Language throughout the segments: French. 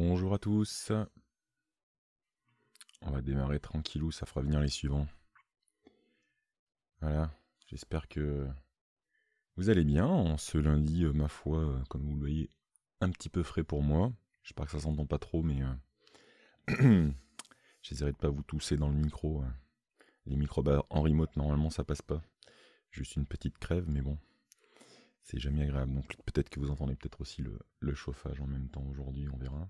Bonjour à tous. On va démarrer tranquillou, ça fera venir les suivants. Voilà, j'espère que vous allez bien ce lundi, euh, ma foi, euh, comme vous le voyez, un petit peu frais pour moi. J'espère que ça s'entend pas trop, mais euh, j'essaierai de pas vous tousser dans le micro. Les micros en remote, normalement, ça passe pas. Juste une petite crève, mais bon, c'est jamais agréable. Donc peut-être que vous entendez peut-être aussi le chauffage en même temps aujourd'hui, on verra.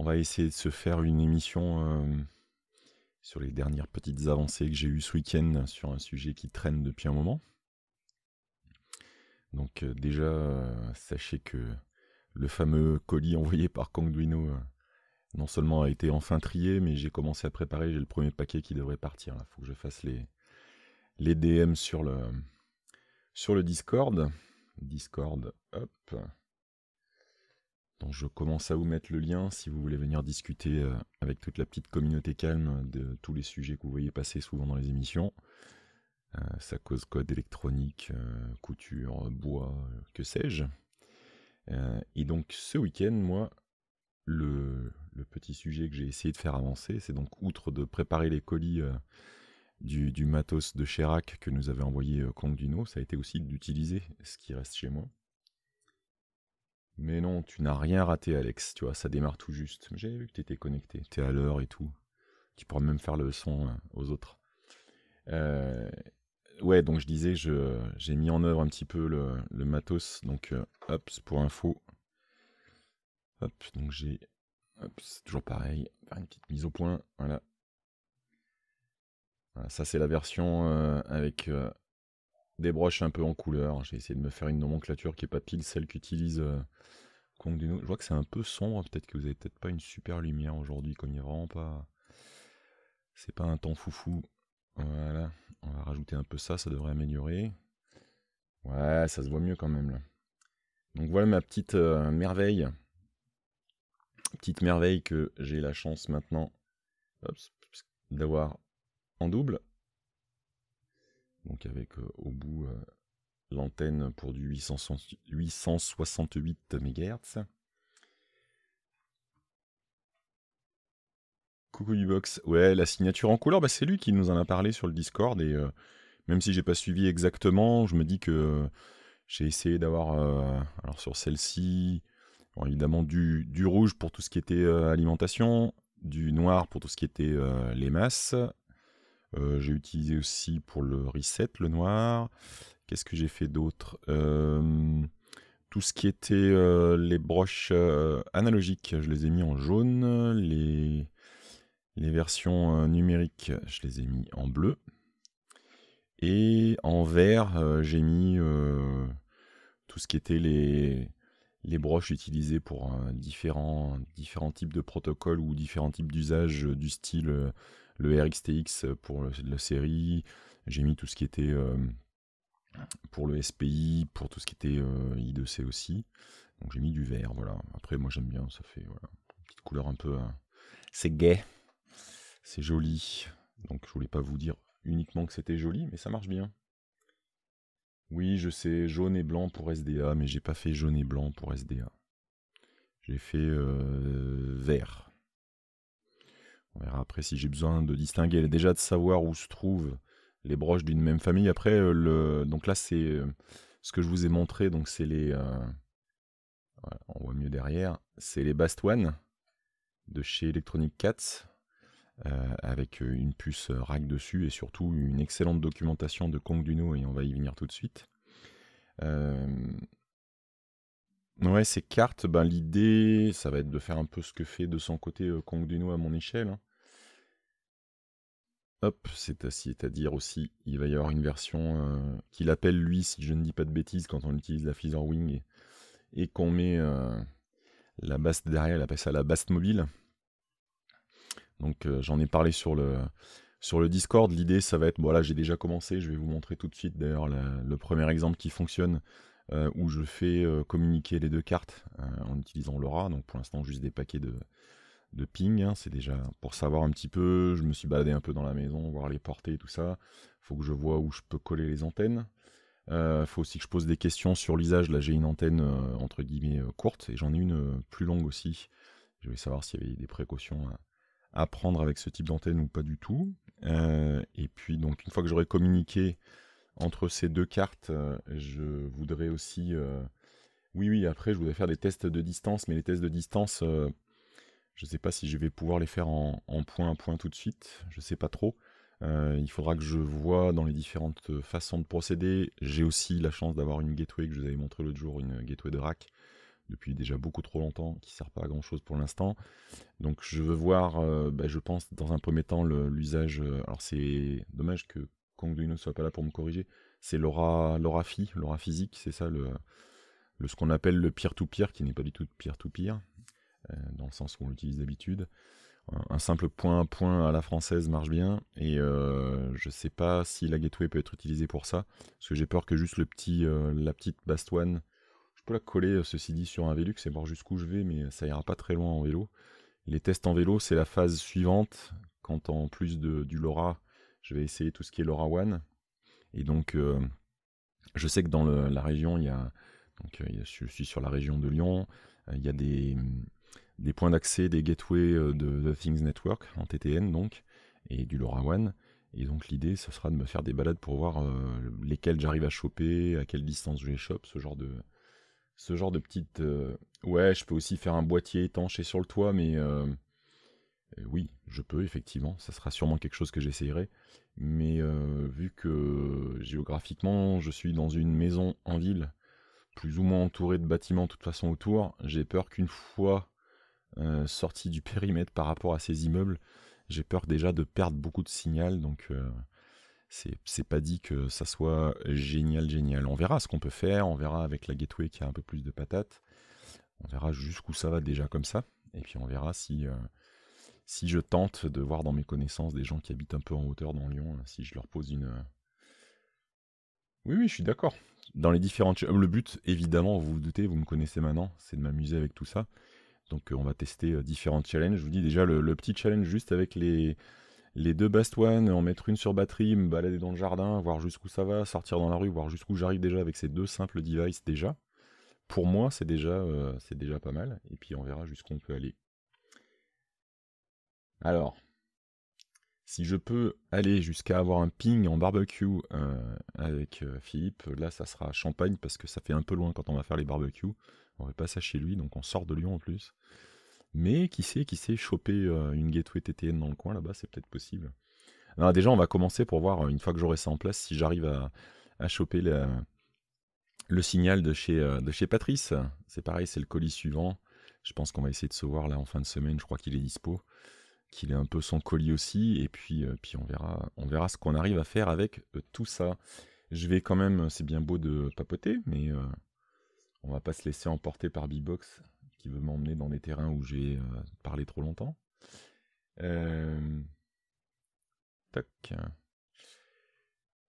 On va essayer de se faire une émission euh, sur les dernières petites avancées que j'ai eues ce week-end sur un sujet qui traîne depuis un moment. Donc euh, déjà, euh, sachez que le fameux colis envoyé par Kongduino, non seulement a été enfin trié, mais j'ai commencé à préparer, j'ai le premier paquet qui devrait partir. Il faut que je fasse les, les DM sur le, sur le Discord. Discord, hop. Donc je commence à vous mettre le lien si vous voulez venir discuter euh, avec toute la petite communauté calme de tous les sujets que vous voyez passer souvent dans les émissions. Euh, ça cause code électronique, euh, couture, bois, que sais-je. et donc ce week-end, moi, le, petit sujet que j'ai essayé de faire avancer, c'est donc outre de préparer les colis du, matos de Chirac que nous avait envoyé Kong Duno, ça a été aussi d'utiliser ce qui reste chez moi. Mais non, tu n'as rien raté, Alex. Tu vois, ça démarre tout juste. J'ai vu que tu étais connecté. Tu es à l'heure et tout. Tu pourras même faire le son euh, aux autres. Euh, ouais, donc je disais, j'ai mis en œuvre un petit peu le, le matos. Donc, hop, euh, c'est pour info. Hop, donc j'ai. Hop, c'est toujours pareil. Faire Une petite mise au point. Voilà. ça, c'est la version avec des broches un peu en couleur. J'ai essayé de me faire une nomenclature qui n'est pas pile celle qu'utilise euh, Dino. Je vois que c'est un peu sombre, peut-être que vous avez peut-être pas une super lumière aujourd'hui, comme il n'y a vraiment pas... C'est pas un temps foufou. Voilà, on va rajouter un peu ça, ça devrait améliorer. Ouais, ça se voit mieux quand même là. Donc voilà ma petite euh, merveille. Petite merveille que j'ai la chance maintenant d'avoir en double donc avec euh, au bout euh, l'antenne pour du 868 MHz. Coucou du box. ouais, la signature en couleur, bah, c'est lui qui nous en a parlé sur le Discord et euh, même si j'ai pas suivi exactement, je me dis que j'ai essayé d'avoir, alors sur celle-ci, évidemment du, rouge pour tout ce qui était alimentation, du noir pour tout ce qui était les masses, euh, j'ai utilisé aussi pour le reset le noir. Qu'est-ce que j'ai fait d'autre euh, Tout ce qui était euh, les broches analogiques, je les ai mis en jaune. Les, les versions numériques, je les ai mis en bleu. Et en vert, j'ai mis tout ce qui était les, les broches utilisées pour différents, différents types de protocoles ou différents types d'usages du style le RXTX pour la série, j'ai mis tout ce qui était euh, pour le SPI, pour tout ce qui était euh, I2C aussi. Donc j'ai mis du vert, voilà. Après, moi j'aime bien, ça fait une petite couleur un peu. Hein. C'est gay, c'est joli. Donc je voulais pas vous dire uniquement que c'était joli, mais ça marche bien. Oui, je sais, jaune et blanc pour SDA, mais j'ai pas fait jaune et blanc pour SDA. J'ai fait euh, vert. On verra après si j'ai besoin de distinguer déjà de savoir où se trouvent les broches d'une même famille. Après, euh, le, donc là, c'est euh, ce que je vous ai montré. Donc c'est les, on euh, voit mieux derrière, c'est les Bastouane de chez Electronic Cats. avec une puce rack dessus et surtout une excellente documentation de Kong Duno et on va y venir tout de suite. Ouais, ces cartes, ben, l'idée, ça va être de faire un peu ce que fait de son côté euh, Duno à mon échelle. Hein. Hop, c'est-à-dire aussi, il va y avoir une version euh, qu'il appelle lui, si je ne dis pas de bêtises, quand on utilise la Feather Wing et, qu'on met euh, la Bast derrière, elle appelle ça la Bast mobile. Donc euh, j'en ai parlé sur le, sur le Discord. L'idée, ça va être, voilà, j'ai déjà commencé, je vais vous montrer tout de suite d'ailleurs le premier exemple qui fonctionne, où je fais communiquer les deux cartes en utilisant l'aura. Donc pour l'instant, juste des paquets de, de ping. Hein, c'est déjà pour savoir un petit peu. Je me suis baladé un peu dans la maison, voir les portées et tout ça. Faut que je vois où je peux coller les antennes. Euh, faut aussi que je pose des questions sur l'usage. Là, j'ai une antenne euh, entre guillemets euh, courte et j'en ai une plus longue aussi. Je vais savoir s'il y avait des précautions à, à, prendre avec ce type d'antenne ou pas du tout. et puis, donc, une fois que j'aurai communiqué entre ces deux cartes, je voudrais aussi. oui, oui, après, je voudrais faire des tests de distance, mais les tests de distance je ne sais pas si je vais pouvoir les faire en, point à point tout de suite, je ne sais pas trop. Euh, il faudra que je vois dans les différentes façons de procéder. J'ai aussi la chance d'avoir une gateway que je vous avais montré l'autre jour, une gateway de rack, depuis déjà beaucoup trop longtemps, qui ne sert pas à grand chose pour l'instant. Donc je veux voir, euh, bah, je pense, dans un premier temps, l'usage. Euh, alors c'est dommage que Kong ne soit pas là pour me corriger. C'est l'aura phi, l'aura physique, c'est ça le, ce qu'on appelle le peer-to-peer, qui n'est pas du tout peer-to-peer, peer to peer euh, dans le sens où on l'utilise d'habitude. Un simple point à point à la française marche bien, et euh, je ne sais pas si la gateway peut être utilisée pour ça, parce que j'ai peur que juste le petit, euh, la petite bastoine, je peux la coller ceci dit sur un Velux et voir jusqu'où je vais, mais ça ira pas très loin en vélo. Les tests en vélo, c'est la phase suivante, quand en plus de, du LoRa, je vais essayer tout ce qui est LoRa One, et donc je sais que dans la région, il y a, donc, je suis sur la région de Lyon, il y a des, des points d'accès, des gateways euh, de, The Things Network, en TTN donc, et du LoRaWAN. Et donc l'idée, ce sera de me faire des balades pour voir euh, lesquels j'arrive à choper, à quelle distance je les chope, ce genre de, ce genre de petite... Euh, ouais, je peux aussi faire un boîtier étanche sur le toit, mais... Oui, je peux, effectivement, ça sera sûrement quelque chose que j'essayerai. Mais vu que géographiquement, je suis dans une maison en ville, plus ou moins entourée de bâtiments de toute façon autour, j'ai peur qu'une fois sortie euh, sorti du périmètre par rapport à ces immeubles, j'ai peur déjà de perdre beaucoup de signal, donc euh, c'est pas dit que ça soit génial, génial. On verra ce qu'on peut faire, on verra avec la gateway qui a un peu plus de patates, on verra jusqu'où ça va déjà comme ça, et puis on verra si, euh, si je tente de voir dans mes connaissances des gens qui habitent un peu en hauteur dans Lyon, si je leur pose une... Oui, oui, je suis d'accord. Dans les différentes... Le but, évidemment, vous vous doutez, vous me connaissez maintenant, c'est de m'amuser avec tout ça. Donc euh, on va tester euh, différents challenges. Je vous dis déjà le, petit challenge juste avec les, les deux bastouanes, en mettre une sur batterie, me balader dans le jardin, voir jusqu'où ça va, sortir dans la rue, voir jusqu'où j'arrive déjà avec ces deux simples devices déjà. Pour moi, c'est déjà, euh, c'est déjà pas mal, et puis on verra jusqu'où on peut aller. Alors, si je peux aller jusqu'à avoir un ping en barbecue avec Philippe, là ça sera champagne parce que ça fait un peu loin quand on va faire les barbecues. On fait pas ça chez lui, donc on sort de Lyon en plus. Mais qui sait, qui sait, choper euh, une gateway TTN dans le coin là-bas, c'est peut-être possible. Alors déjà, on va commencer pour voir, euh, une fois que j'aurai ça en place, si j'arrive à, choper le signal de chez, euh, de chez Patrice. C'est pareil, c'est le colis suivant. Je pense qu'on va essayer de se voir là en fin de semaine, je crois qu'il est dispo. Qu'il ait un peu son colis aussi, et puis, puis on, verra, on verra ce qu'on arrive à faire avec tout ça. Je vais quand même, c'est bien beau de papoter, mais on va pas se laisser emporter par Bbox qui veut m'emmener dans des terrains où j'ai euh, parlé trop longtemps. Euh,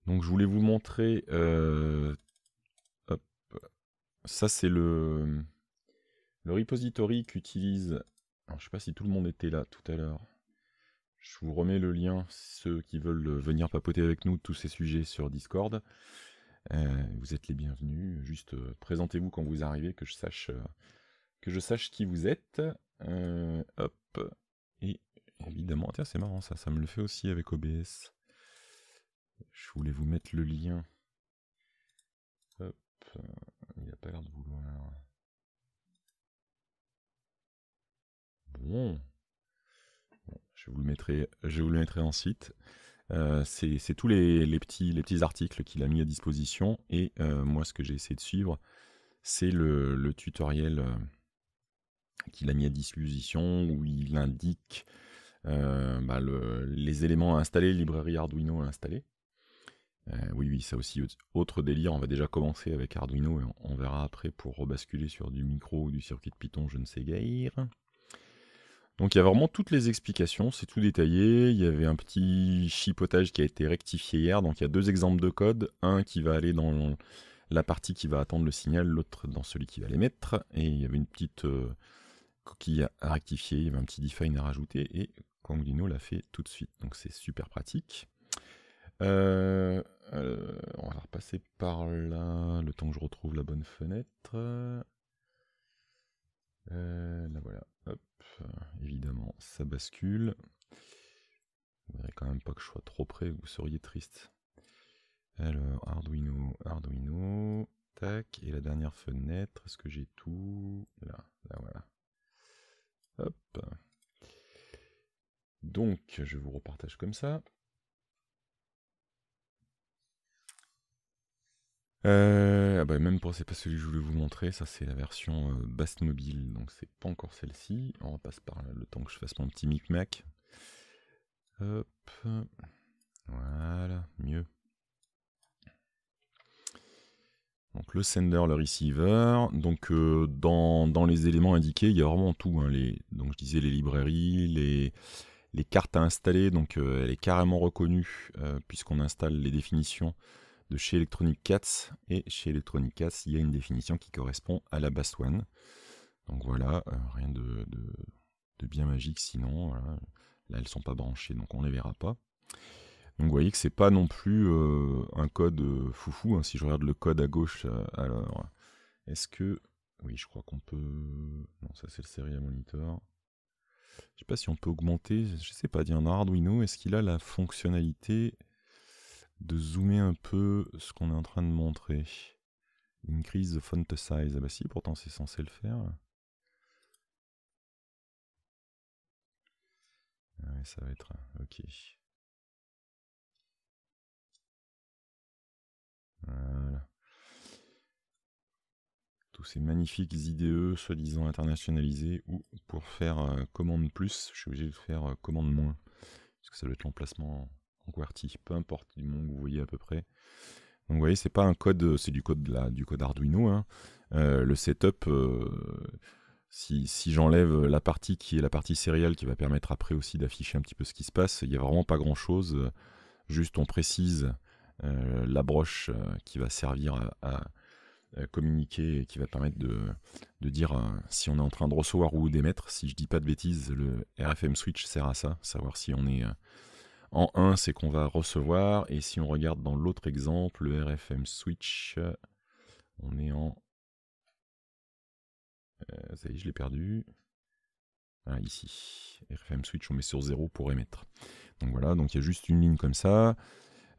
Donc je voulais vous montrer. Euh, Ça c'est le le repository qu'utilise. Alors je sais pas si tout le monde était là tout à l'heure. Je vous remets le lien, ceux qui veulent venir papoter avec nous tous ces sujets sur Discord. Euh, vous êtes les bienvenus. Juste euh, présentez-vous quand vous arrivez, que je sache euh, que je sache qui vous êtes. hop. Et évidemment, tiens, c'est marrant ça, ça me le fait aussi avec OBS. Je voulais vous mettre le lien. Hop. Il a pas l'air de vouloir. Bon. je vous le mettrai, je vous le mettrai en site. Euh, c'est tous les, petits, articles qu'il a mis à disposition. Et euh, moi, ce que j'ai essayé de suivre, c'est le, tutoriel euh, qu'il a mis à disposition où il indique bah, les éléments à installer, librairie Arduino à installer. oui, oui, ça aussi, autre délire. On va déjà commencer avec Arduino et on, verra après pour rebasculer sur du micro ou du circuit de Python, je ne sais guère. Donc il y a vraiment toutes les explications, c'est tout détaillé. Il y avait un petit chipotage qui a été rectifié hier, donc il y a deux exemples de code, un qui va aller dans la partie qui va attendre le signal, l'autre dans celui qui va l'émettre, et il y avait une petite euh, coquille à rectifier, il y avait un petit define à rajouter, et Quanglino l'a fait tout de suite, donc c'est super pratique. Euh, euh, on va repasser par là, le temps que je retrouve la bonne fenêtre. là voilà. Euh, évidemment, ça bascule. Vous verrez quand même pas que je sois trop près, vous seriez triste. Alors, Arduino, Arduino, tac, et la dernière fenêtre, est-ce que j'ai tout Là, là, voilà. Hop. Donc, je vous repartage comme ça. Euh, ah bah, même pour c'est pas celui que je voulais vous montrer, ça c'est la version euh, Bastmobile mobile, donc c'est pas encore celle-ci. On repasse par le temps que je fasse mon petit micmac. Hop, voilà, mieux. Donc le sender, le receiver. Donc euh, dans, les éléments indiqués, il y a vraiment tout. Hein, donc je disais les librairies, les, les cartes à installer. Donc elle est carrément reconnue puisqu'on installe les définitions de chez Electronic Cats. Et chez Electronic Cats, il y a une définition qui correspond à la Bass One. Donc voilà, euh, rien de, bien magique sinon. Là, elles sont pas branchées, donc on les verra pas. Donc vous voyez que c'est pas non plus euh, un code euh, foufou. Hein. Si je regarde le code à gauche, alors est-ce que oui, je crois qu'on peut. Non, ça c'est le serial monitor. Je sais pas si on peut augmenter. Je ne sais pas. dire un Arduino. Est-ce qu'il a la fonctionnalité de zoomer un peu ce qu'on est en train de montrer. Une crise de font size. Ah bah si, pourtant c'est censé le faire. Ah ça va être... Euh, ok. Voilà. Tous ces magnifiques IDE, soi-disant internationalisés, ou pour faire euh, commande plus, je suis obligé de faire euh, commande moins, parce que ça doit être l'emplacement quartier peu importe du monde que vous voyez à peu près. Donc vous voyez, c'est pas un code, c'est du code la, du code Arduino. Hein. Euh, le setup, euh, si, j'enlève la partie qui est la partie sérielle qui va permettre après aussi d'afficher un petit peu ce qui se passe, il n'y a vraiment pas grand chose. Juste on précise euh, la broche qui va servir à, communiquer et qui va permettre de, de dire si on est en train de recevoir ou d'émettre. Si je dis pas de bêtises, le RFM switch sert à ça, savoir si on est en 1, c'est qu'on va recevoir, et si on regarde dans l'autre exemple, le RFM switch, on est en... Euh, ça je l'ai perdu. Ah, ici. RFM switch, on met sur 0 pour émettre. Donc voilà, donc il y a juste une ligne comme ça.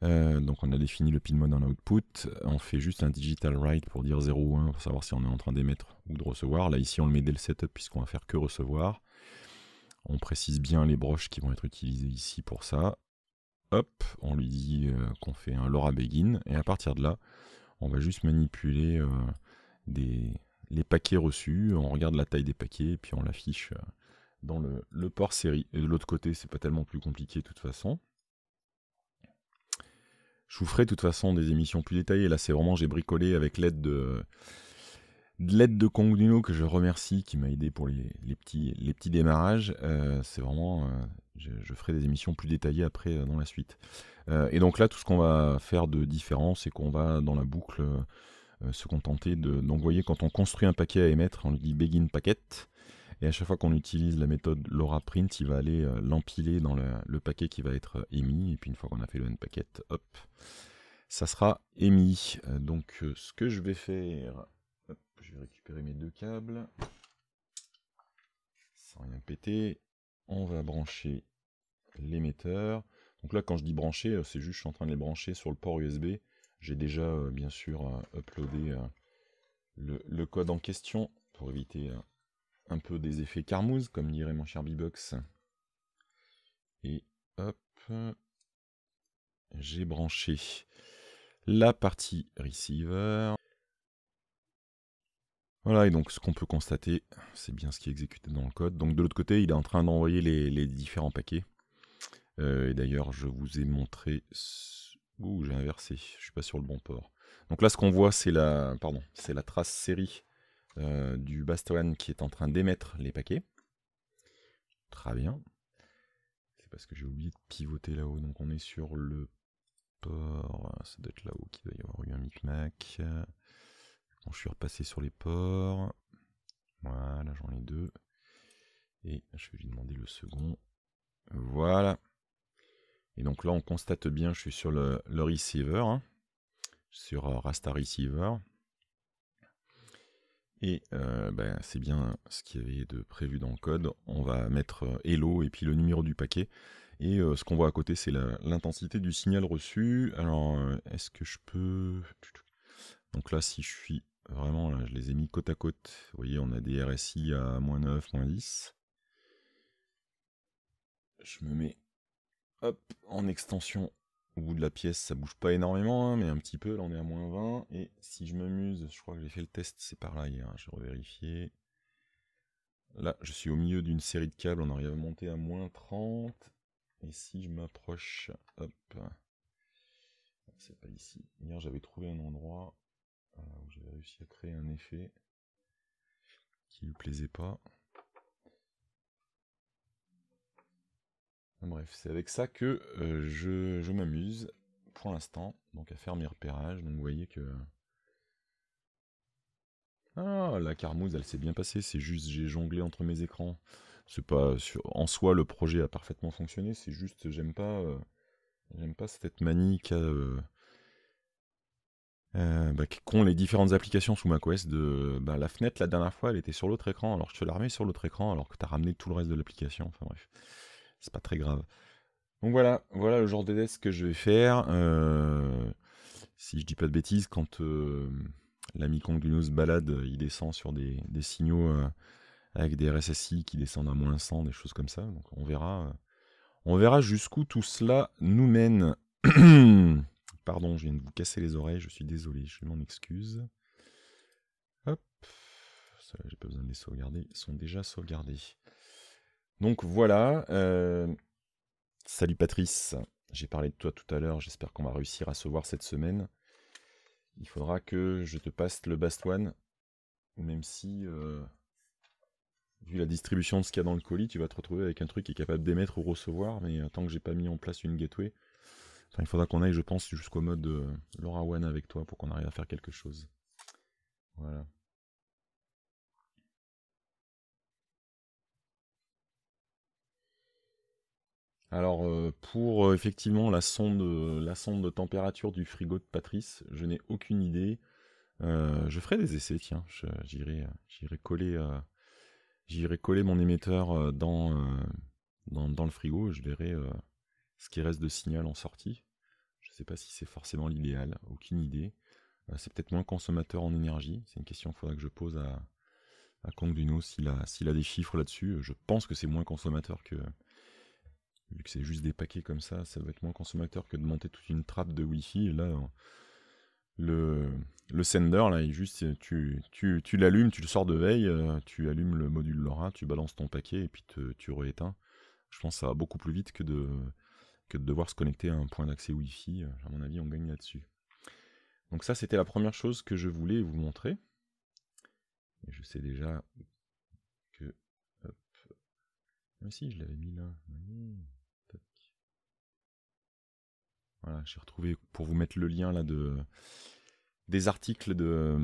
Euh, donc on a défini le pin mode en output, on fait juste un digital write pour dire 0 ou 1 pour savoir si on est en train d'émettre ou de recevoir. Là ici on le met dès le setup puisqu'on va faire que recevoir. On précise bien les broches qui vont être utilisées ici pour ça. Hop, on lui dit euh, qu'on fait un Laura Begin, et à partir de là, on va juste manipuler euh, des, les paquets reçus, on regarde la taille des paquets, et puis on l'affiche euh, dans le, port série. Et de l'autre côté, c'est pas tellement plus compliqué de toute façon. Je vous ferai de toute façon des émissions plus détaillées, là c'est vraiment j'ai bricolé avec l'aide de de l'aide de Conguino que je remercie, qui m'a aidé pour les, petits, démarrages. Euh, c'est vraiment, euh, je, ferai des émissions plus détaillées après euh, dans la suite. et donc là, tout ce qu'on va faire de différent, c'est qu'on va dans la boucle se contenter de... d'envoyer voyez, quand on construit un paquet à émettre, on lui dit begin packet. Et à chaque fois qu'on utilise la méthode LoRa il va aller l'empiler dans le, paquet qui va être émis. Et puis une fois qu'on a fait le packet, hop, ça sera émis. donc ce que je vais faire je vais récupérer mes deux câbles. Sans rien péter. On va brancher l'émetteur. Donc là, quand je dis brancher, euh, c'est juste je suis en train de les brancher sur le port USB. J'ai déjà, euh, bien sûr, euh, uploadé le, code en question pour éviter un peu des effets Carmouse, comme dirait mon cher B-Box. Et hop, j'ai branché la partie receiver. Voilà, et donc ce qu'on peut constater, c'est bien ce qui est exécuté dans le code. Donc de l'autre côté, il est en train d'envoyer les, différents paquets. Euh, et d'ailleurs, je vous ai montré... Ouh, j'ai inversé, je ne suis pas sur le bon port. Donc là, ce qu'on voit, c'est la, la trace série euh, du Bastoan qui est en train d'émettre les paquets. Très bien. C'est parce que j'ai oublié de pivoter là-haut, donc on est sur le port. Ça doit être là-haut qu'il va y avoir eu un micmac je suis repassé sur les ports. Voilà, j'en ai deux. Et je vais lui demander le second. Voilà. Et donc là, on constate bien, je suis sur le, receiver, hein. sur euh, Rasta Receiver. Et euh, ben, c'est bien ce qu'il y avait de prévu dans le code. On va mettre euh, hello et puis le numéro du paquet. Et ce qu'on voit à côté, c'est l'intensité du signal reçu. Alors, est-ce que je peux... Donc là, si je suis Vraiment, là, je les ai mis côte à côte. Vous voyez, on a des RSI à moins 9, moins 10. Je me mets hop, en extension au bout de la pièce. Ça bouge pas énormément, hein, mais un petit peu. Là, on est à moins 20. Et si je m'amuse, je crois que j'ai fait le test, c'est par là hier. je vais revérifié. Là, je suis au milieu d'une série de câbles. On arrive à monter à moins 30. Et si je m'approche, hop, c'est pas ici. Hier, j'avais trouvé un endroit où j'avais réussi à créer un effet qui lui plaisait pas. Bref, c'est avec ça que euh, je, je m'amuse pour l'instant, donc à faire mes repérages. Donc vous voyez que. Ah, la carmouse, elle s'est bien passée, c'est juste j'ai jonglé entre mes écrans. C'est pas En soi, le projet a parfaitement fonctionné, c'est juste j'aime pas. Euh, j'aime pas cette manie qu'a euh, euh, bah, les différentes applications sous macOS de bah, la fenêtre la dernière fois elle était sur l'autre écran alors je te la sur l'autre écran alors que tu as ramené tout le reste de l'application enfin bref c'est pas très grave donc voilà voilà le genre de test que je vais faire euh, si je dis pas de bêtises quand euh, l'ami balade il descend sur des, des signaux euh, avec des RSSI qui descendent à moins 100 des choses comme ça donc on verra euh, on verra jusqu'où tout cela nous mène Pardon, je viens de vous casser les oreilles, je suis désolé, je m'en excuse. Hop, j'ai pas besoin de les sauvegarder, ils sont déjà sauvegardés. Donc voilà, euh, salut Patrice, j'ai parlé de toi tout à l'heure, j'espère qu'on va réussir à se voir cette semaine. Il faudra que je te passe le Bastoine, même si, euh, vu la distribution de ce qu'il y a dans le colis, tu vas te retrouver avec un truc qui est capable d'émettre ou recevoir, mais tant que j'ai pas mis en place une gateway, il faudra qu'on aille, je pense, jusqu'au mode euh, Laura One avec toi pour qu'on arrive à faire quelque chose. Voilà. Alors euh, pour euh, effectivement la sonde, la sonde de température du frigo de Patrice, je n'ai aucune idée. je ferai des essais, tiens, j'irai, coller, j'irai coller mon émetteur dans, dans, le frigo, je verrai ce qui reste de signal en sortie. Je ne sais pas si c'est forcément l'idéal, aucune idée. Euh, c'est peut-être moins consommateur en énergie, c'est une question qu'il faudra que je pose à, à Duno s'il a, s'il a des chiffres là-dessus. Je pense que c'est moins consommateur que. Vu que c'est juste des paquets comme ça, ça doit être moins consommateur que de monter toute une trappe de Wi-Fi. là, le, le sender, là, il juste, tu, tu, tu l'allumes, tu le sors de veille, euh, tu allumes le module LoRa, tu balances ton paquet et puis tu rééteins. Je pense que ça va beaucoup plus vite que de que de devoir se connecter à un point d'accès Wi-Fi. Euh, à mon avis, on gagne là-dessus. Donc ça, c'était la première chose que je voulais vous montrer. Et je sais déjà que... Ah, si, je l'avais mis là. Voilà, j'ai retrouvé pour vous mettre le lien là de des articles de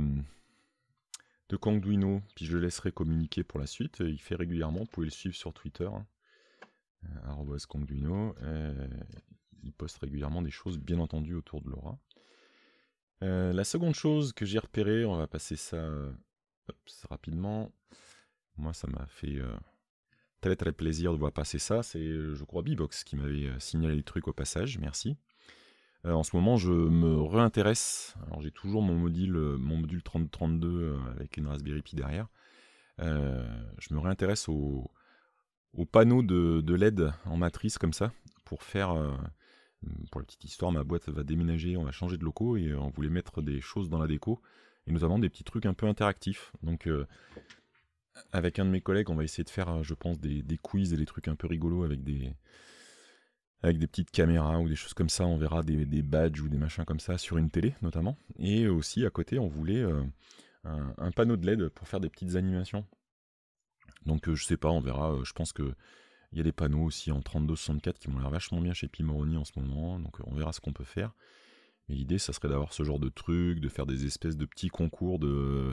de Kangduino, puis je le laisserai communiquer pour la suite. Il fait régulièrement, vous pouvez le suivre sur Twitter. Hein. Euh, arrobas Conguino, euh, il poste régulièrement des choses bien entendu autour de Laura. Euh, la seconde chose que j'ai repérée, on va passer ça rapidement. Moi, ça m'a fait très très plaisir de voir passer ça. C'est, je crois, Bibox qui m'avait signalé le truc au passage. Merci. en ce moment, je me réintéresse. Alors, j'ai toujours mon module, mon module 3032 avec une Raspberry Pi derrière. je me réintéresse au, au panneau de, LED en matrice comme ça pour faire. Euh, pour la petite histoire, ma boîte va déménager, on va changer de locaux et euh, on voulait mettre des choses dans la déco et notamment des petits trucs un peu interactifs. Donc euh, avec un de mes collègues, on va essayer de faire, je pense, des, des, quiz et des trucs un peu rigolos avec des avec des petites caméras ou des choses comme ça. On verra des, badges ou des machins comme ça sur une télé notamment. Et aussi à côté, on voulait un, un, panneau de LED pour faire des petites animations. Donc euh, je sais pas, on verra. Euh, je pense que il y a des panneaux aussi en 32-64 qui m'ont l'air vachement bien chez Pimoroni en ce moment, donc euh, on verra ce qu'on peut faire. Mais l'idée, ça serait d'avoir ce genre de truc, de faire des espèces de petits concours, de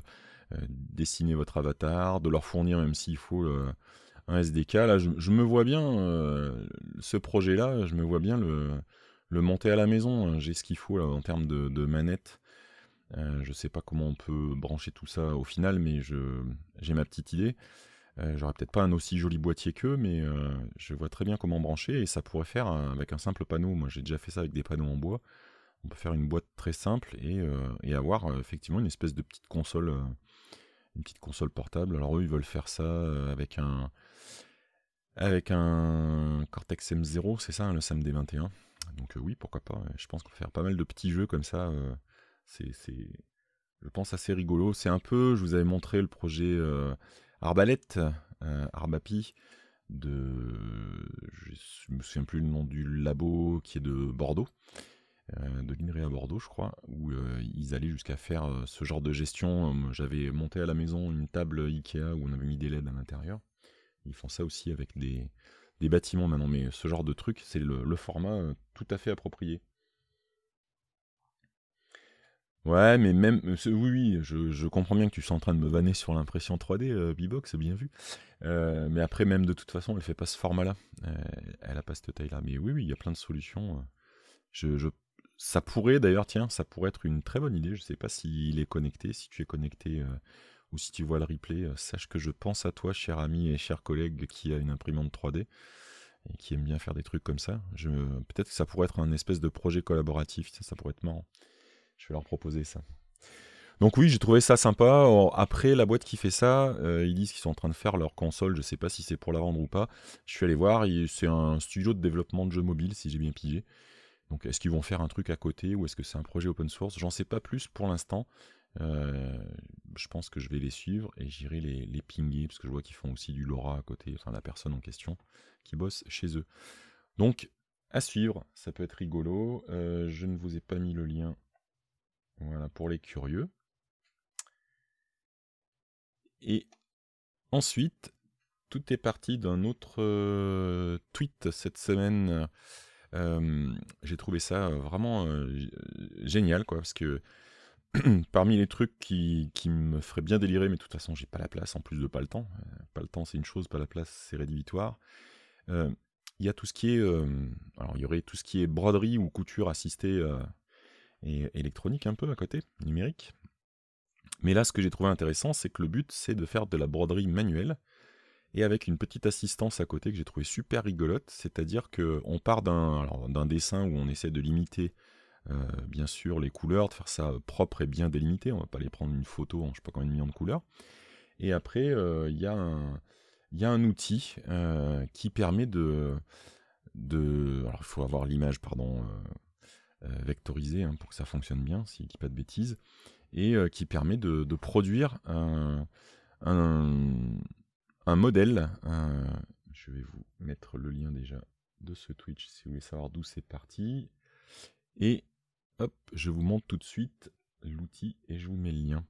dessiner votre avatar, de leur fournir, même s'il faut, un SDK. Là, je, me vois bien, ce projet-là, je me vois bien le, monter à la maison. Hein. J'ai ce qu'il faut en termes de, manette. je sais pas comment on peut brancher tout ça au final, mais j'ai ma petite idée. Euh, j'aurais peut-être pas un aussi joli boîtier qu'eux, mais euh, je vois très bien comment brancher et ça pourrait faire avec un simple panneau. Moi, j'ai déjà fait ça avec des panneaux en bois. On peut faire une boîte très simple et, euh, avoir effectivement une espèce de petite console, une petite console portable. Alors eux, ils veulent faire ça avec un avec un Cortex M0, c'est ça, hein, le samd 21. Donc oui, pourquoi pas. Je pense qu'on va faire pas mal de petits jeux comme ça. c'est, je pense assez rigolo. C'est un peu, je vous avais montré le projet. Arbalète, euh, Arbapi, de. Je me souviens plus le nom du labo qui est de Bordeaux, euh, de l'INRI à Bordeaux, je crois, où euh, ils allaient jusqu'à faire ce genre de gestion. J'avais monté à la maison une table Ikea où on avait mis des LED à l'intérieur. Ils font ça aussi avec des, des bâtiments maintenant, mais ce genre de truc, c'est le, format tout à fait approprié. Ouais, mais même. Euh, oui, oui, je, comprends bien que tu sois en train de me vanner sur l'impression 3D, Bibox, c'est bien vu. Euh, mais après, même de toute façon, elle fait pas ce format-là. Euh, elle a pas cette taille-là. Mais oui, oui, il y a plein de solutions. Je, Ça pourrait d'ailleurs, tiens, ça pourrait être une très bonne idée. Je sais pas s'il est connecté, si tu es connecté ou si tu vois le replay. sache que je pense à toi, cher ami et cher collègue qui a une imprimante 3D et qui aime bien faire des trucs comme ça. Peut-être que ça pourrait être un espèce de projet collaboratif. ça pourrait être marrant. Je vais leur proposer ça. Donc oui, j'ai trouvé ça sympa. Après, la boîte qui fait ça, euh, ils disent qu'ils sont en train de faire leur console. Je ne sais pas si c'est pour la vendre ou pas. Je suis allé voir. C'est un studio de développement de jeux mobiles, si j'ai bien pigé. Donc est-ce qu'ils vont faire un truc à côté ou est-ce que c'est un projet open source J'en sais pas plus pour l'instant. Euh, je pense que je vais les suivre et j'irai les, les pinguer parce que je vois qu'ils font aussi du Laura à côté, enfin la personne en question qui bosse chez eux. Donc à suivre, ça peut être rigolo. Euh, je ne vous ai pas mis le lien voilà pour les curieux. Et ensuite, tout est parti d'un autre euh, tweet cette semaine. Euh, j'ai trouvé ça vraiment euh, génial, quoi, parce que parmi les trucs qui, qui, me feraient bien délirer, mais de toute façon, j'ai pas la place, en plus de pas le temps. Pas le temps, c'est une chose, pas la place, c'est rédhibitoire. Il y a tout ce qui est. alors, il y aurait tout ce qui est broderie ou couture assistée euh, électronique un peu à côté, numérique. Mais là, ce que j'ai trouvé intéressant, c'est que le but, c'est de faire de la broderie manuelle et avec une petite assistance à côté que j'ai trouvé super rigolote. C'est-à-dire que on part d'un dessin où on essaie de limiter, euh, bien sûr, les couleurs, de faire ça euh, propre et bien délimité. On va pas les prendre une photo en je sais pas combien de millions de couleurs. Et après, il euh, y, y, a un outil qui permet de. de il faut avoir l'image, pardon euh, vectorisé hein, pour que ça fonctionne bien, si je dis pas de bêtises, et euh, qui permet de, produire un, modèle. Euh, je vais vous mettre le lien déjà de ce Twitch si vous voulez savoir d'où c'est parti. Et hop, je vous montre tout de suite l'outil et je vous mets le lien.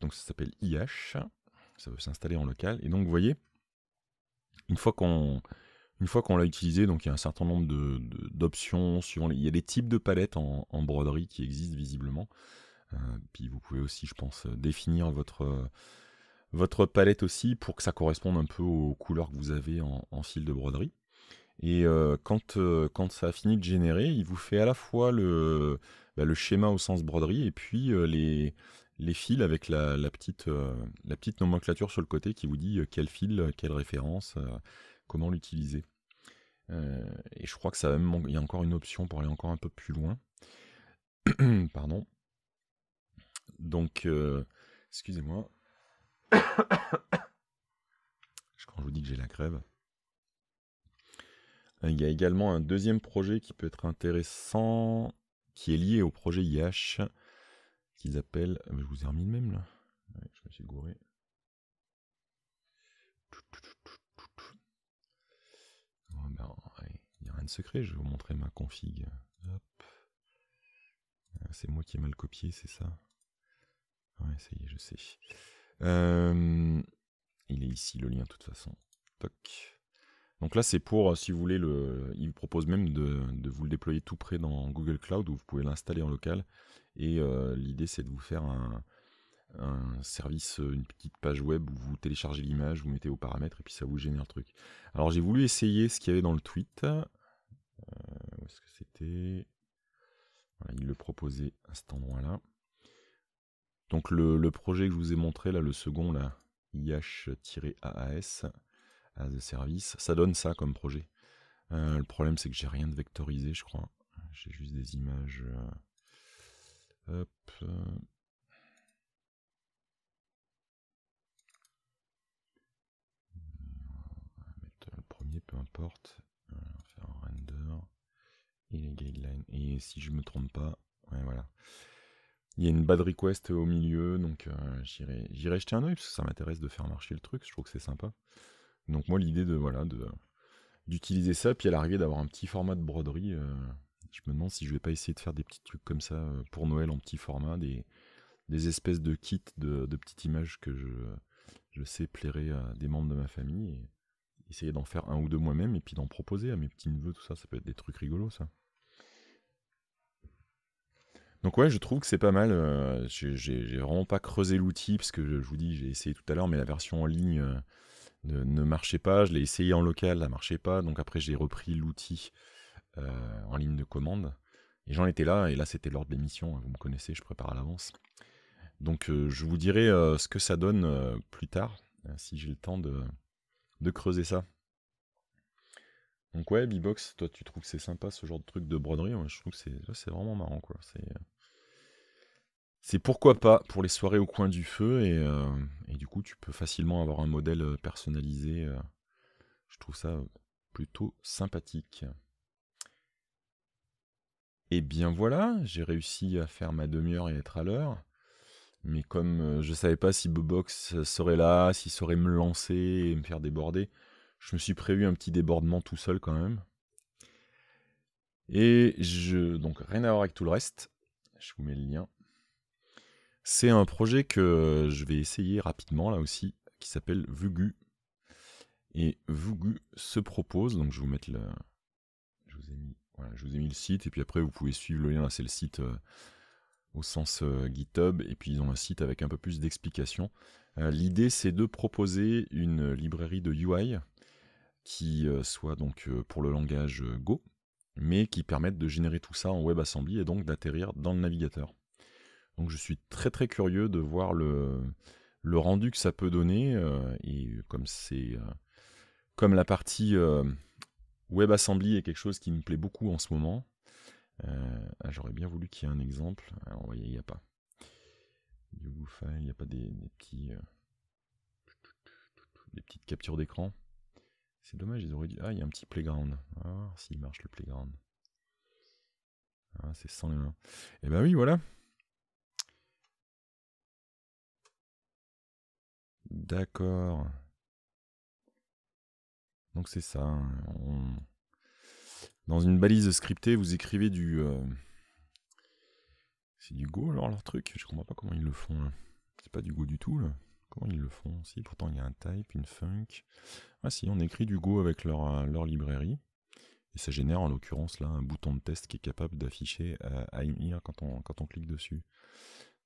donc ça s'appelle IH, ça veut s'installer en local. Et donc vous voyez, une fois qu'on une fois qu'on l'a utilisé, donc il y a un certain nombre d'options. sur il y a des types de palettes en, broderie qui existent visiblement. Euh, puis vous pouvez aussi, je pense, définir votre, votre palette aussi pour que ça corresponde un peu aux couleurs que vous avez en, fil de broderie. Et euh, quand, euh, quand, ça a fini de générer, il vous fait à la fois le, bah, le schéma au sens broderie et puis les, les, fils avec la, petite, la, petite, nomenclature sur le côté qui vous dit quel fil, quelle référence, comment l'utiliser. Euh, et je crois que ça même, il y a encore une option pour aller encore un peu plus loin. Pardon. Donc, euh, excusez-moi. Quand je vous dis que j'ai la crève. Euh, il y a également un deuxième projet qui peut être intéressant, qui est lié au projet IH, qu'ils appellent. Je vous ai remis le même là. je me suis gouré. secret, je vais vous montrer ma config. Euh, c'est moi qui ai mal copié, c'est ça Ouais, ça y est, je sais. Euh, il est ici le lien de toute façon. Toc. Donc là, c'est pour, euh, si vous voulez, le, il propose même de, vous le déployer tout près dans Google Cloud où vous pouvez l'installer en local. Et l'idée, c'est de vous faire un, un service, une petite page web où vous téléchargez l'image, vous mettez vos paramètres et puis ça vous génère le truc. Alors j'ai voulu essayer ce qu'il y avait dans le tweet. Euh, où est-ce que c'était Il le proposait à cet endroit-là. Donc le, projet que je vous ai montré, là, le second, là, IH-AAS, as a service, ça donne ça comme projet. Euh, le problème, c'est que j'ai rien de vectorisé, je crois. J'ai juste des images. Euh, hop. le premier, peu importe et si je me trompe pas, ouais, voilà. Il y a une bad request euh, au milieu, donc euh, j'irai, jeter un oeil parce que ça m'intéresse de faire marcher le truc. Je trouve que c'est sympa. Donc moi, l'idée de voilà de d'utiliser ça, puis à l'arrivée d'avoir un petit format de broderie. Euh, je me demande si je vais pas essayer de faire des petits trucs comme ça pour Noël en petit format, des, espèces de kits de, petites images que je, je sais plairait à des membres de ma famille. essayer d'en faire un ou deux moi-même et puis d'en proposer à mes petits neveux, tout ça, ça peut être des trucs rigolos, ça. Donc ouais, je trouve que c'est pas mal. Euh, j'ai, vraiment pas creusé l'outil parce que je, vous dis, j'ai essayé tout à l'heure, mais la version en ligne euh, ne, marchait pas. Je l'ai essayé en local, ça marchait pas. Donc après, j'ai repris l'outil euh, en ligne de commande. Et j'en étais là, et là c'était lors de l'émission. Hein, vous me connaissez, je prépare à l'avance. Donc je vous dirai ce que ça donne plus tard, si j'ai le temps de, creuser ça. Donc ouais, B-Box, toi tu trouves que c'est sympa ce genre de truc de broderie, je trouve que c'est, c'est vraiment marrant quoi. C'est c'est pourquoi pas pour les soirées au coin du feu et, euh, du coup tu peux facilement avoir un modèle euh, personnalisé. Euh. je trouve ça plutôt sympathique. Et eh bien voilà, j'ai réussi à faire ma demi-heure et être à l'heure. Mais comme je ne savais pas si Bobox serait là, s'il saurait me lancer et me faire déborder, je me suis prévu un petit débordement tout seul quand même. Et je donc rien à voir avec tout le reste. Je vous mets le lien c'est un projet que je vais essayer rapidement là aussi, qui s'appelle Vugu. Et Vugu se propose, donc je vous mets le... Je vous ai mis, le site, et puis après vous pouvez suivre le lien, là c'est le site euh, au sens euh, GitHub, et puis ils ont un site avec un peu plus d'explications. Euh, l'idée c'est de proposer une librairie de UI qui soit donc pour le langage Go, mais qui permette de générer tout ça en WebAssembly et donc d'atterrir dans le navigateur. Donc je suis très très curieux de voir le, le rendu que ça peut donner. Euh, et comme c'est euh, comme la partie euh, Web WebAssembly est quelque chose qui me plaît beaucoup en ce moment. Ah, j'aurais bien voulu qu'il y ait un exemple. Alors vous voyez, il n'y a pas. il n'y a pas des, petits des petites captures d'écran. C'est dommage, ils auraient dit... Ah, il y a un petit playground. Ah, s'il marche le playground. Ah, c'est sans les mains. Et eh ben oui, voilà. D'accord. Donc c'est ça. Hein. Dans une balise scriptée, vous écrivez du... Euh, c'est du Go alors leur truc Je comprends pas comment ils le font. C'est pas du Go du tout Comment ils le font Si, pourtant il y a un type, une funk. Ah si, on écrit du Go avec leur, euh, leur librairie. Et ça génère en l'occurrence là un bouton de test qui est capable d'afficher euh, à quand on, quand on clique dessus.